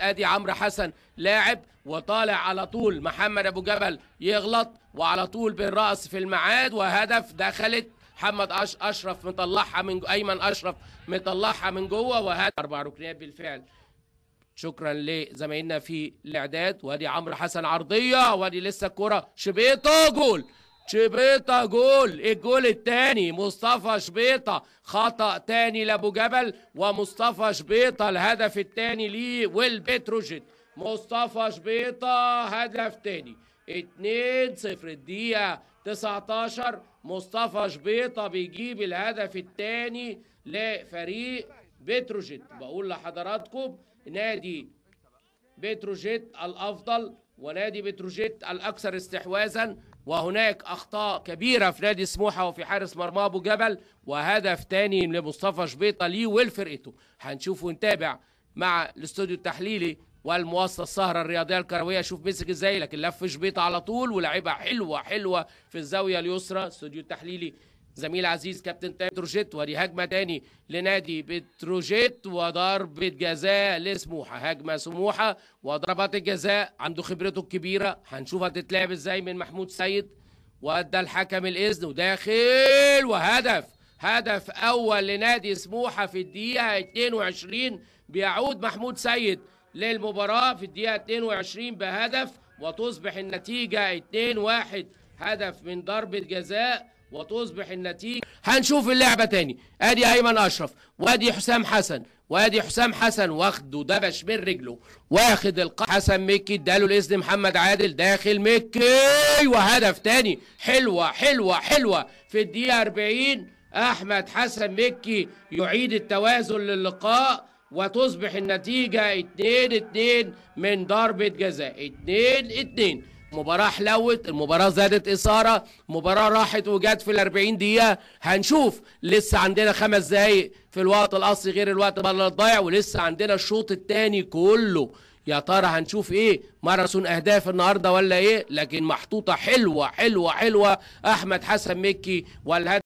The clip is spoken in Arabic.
ادي عمرو حسن لاعب وطالع على طول محمد ابو جبل يغلط وعلى طول بالراس في المعاد وهدف دخلت محمد أش اشرف مطلعها من جو... ايمن اشرف مطلعها من جوه وهدف اربع ركنيات بالفعل شكرا لزمايلنا في الاعداد وادي عمرو حسن عرضيه وادي لسه الكوره شبيطه جول شبيطة جول الجول الثاني مصطفى شبيطة خطأ تاني لأبو جبل ومصطفى شبيطة الهدف الثاني ليه والبتروجيت مصطفى شبيطة هدف تاني 2 0 الدقيقة 19 مصطفى شبيطة بيجيب الهدف الثاني لفريق بتروجيت بقول لحضراتكم نادي بتروجيت الأفضل ونادي بتروجيت الأكثر استحواذا وهناك أخطاء كبيرة في نادي سموحة وفي حارس مرمى أبو جبل وهدف تاني لمصطفى شبيطة ليه ولفرقته هنشوف ونتابع مع الاستوديو التحليلي والمواصله السهره الرياضيه الكرويه شوف مسك ازاي لكن لف شبيطه على طول ولعبها حلوه حلوه في الزاويه اليسرى استوديو التحليلي زميل عزيز كابتن بتروجيت ودي هجمه تاني لنادي بتروجيت وضربه جزاء لسموحه هجمه سموحه وضربات الجزاء عنده خبرته الكبيره هنشوفها تتلعب ازاي من محمود سيد وادى الحكم الاذن وداخل وهدف هدف اول لنادي سموحه في الدقيقه 22 بيعود محمود سيد للمباراه في الدقيقه 22 بهدف وتصبح النتيجه 2-1 هدف من ضربه جزاء وتصبح النتيجة هنشوف اللعبة تاني ادي ايمن اشرف وادي حسام حسن وادي حسام حسن واخده دبش من رجله واخد الق حسن مكي اداله الاذن محمد عادل داخل مكي وهدف أيوة، تاني حلوة حلوة حلوة في الدقيقة 40 احمد حسن مكي يعيد التوازن للقاء وتصبح النتيجة 2 2 من ضربة جزاء 2 2 مباراة حلوت المباراة زادت إثارة مباراة راحت وجت في الأربعين دقيقة هنشوف لسه عندنا خمس دقايق في الوقت الأصلي غير الوقت بدل الضايع ولسه عندنا الشوط الثاني كله يا ترى هنشوف ايه ماراثون اهداف النهارده ولا ايه لكن محطوطه حلوه حلوه حلوه احمد حسن مكي والهدف